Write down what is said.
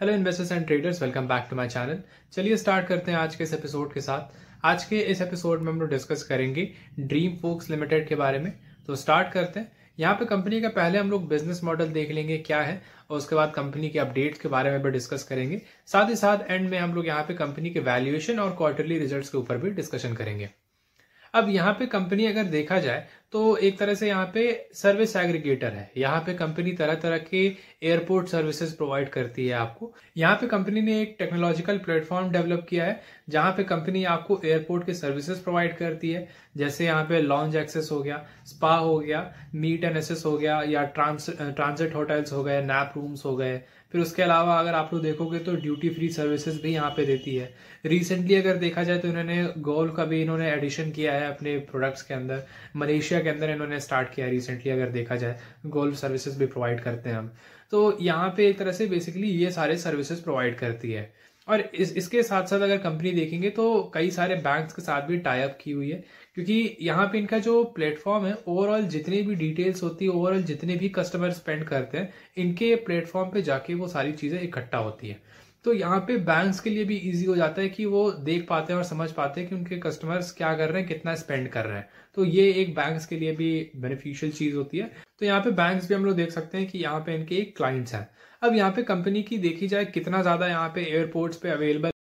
hello investors and traders welcome back to my channel चलिए start करते हैं आज के इस एपिसोड के साथ आज के इस एपिसोड में हम लोग डिस्कस करेंगे ड्रीम फोक्स लिमिटेड के बारे में तो स्टार्ट करते हैं यहाँ पे कंपनी का पहले हम लोग बिजनेस मॉडल देख लेंगे क्या है और उसके बाद कंपनी के अपडेट्स के बारे में भी डिस्कस करेंगे साथ ही साथ एंड में हम लोग यहाँ पे कंपनी के वैल्यूएशन और क्वार्टरली रिजल्ट के ऊपर भी डिस्कशन करेंगे अब यहाँ पे कंपनी अगर देखा जाए तो एक तरह से यहाँ पे सर्विस एग्रीगेटर है यहाँ पे कंपनी तरह तरह के एयरपोर्ट सर्विसेज प्रोवाइड करती है आपको यहाँ पे कंपनी ने एक टेक्नोलॉजिकल प्लेटफॉर्म डेवलप किया है जहां पे कंपनी आपको एयरपोर्ट के सर्विसेज प्रोवाइड करती है जैसे यहाँ पे लॉन्च एक्सेस हो गया स्पा हो गया मीट एंड एसेस हो गया या ट्रांस ट्रांजिट होटल्स हो गए नैप रूम्स हो गए फिर उसके अलावा अगर आप लोग देखोगे तो ड्यूटी फ्री सर्विसेज भी यहाँ पे देती है रिसेंटली अगर देखा जाए तो इन्होंने गोल का भी इन्होंने एडिशन किया है अपने प्रोडक्ट्स के अंदर मलेशिया एशिया के अंदर इन्होंने स्टार्ट किया रिसेंटली अगर देखा जाए गोल्फ सर्विसेज भी प्रोवाइड करते हैं हम तो यहाँ पे एक तरह से बेसिकली ये सारे सर्विसेज प्रोवाइड करती है और इस इसके साथ साथ अगर कंपनी देखेंगे तो कई सारे बैंक्स के साथ भी टाई अप की हुई है क्योंकि यहाँ पे इनका जो प्लेटफॉर्म है ओवरऑल जितने भी डिटेल्स होती है ओवरऑल जितने भी कस्टमर स्पेंड करते हैं इनके प्लेटफॉर्म पे जाके वो सारी चीज़ें इकट्ठा होती है तो यहाँ पे बैंक्स के लिए भी इजी हो जाता है कि वो देख पाते हैं और समझ पाते हैं कि उनके कस्टमर्स क्या कर रहे हैं कितना स्पेंड कर रहे हैं तो ये एक बैंक्स के लिए भी बेनिफिशियल चीज़ होती है तो यहाँ पे बैंक्स भी हम लोग देख सकते हैं कि यहाँ पे इनके एक क्लाइंट्स हैं अब यहाँ पे कंपनी की देखी जाए कितना ज़्यादा यहाँ पे एयरपोर्ट्स पे अवेलेबल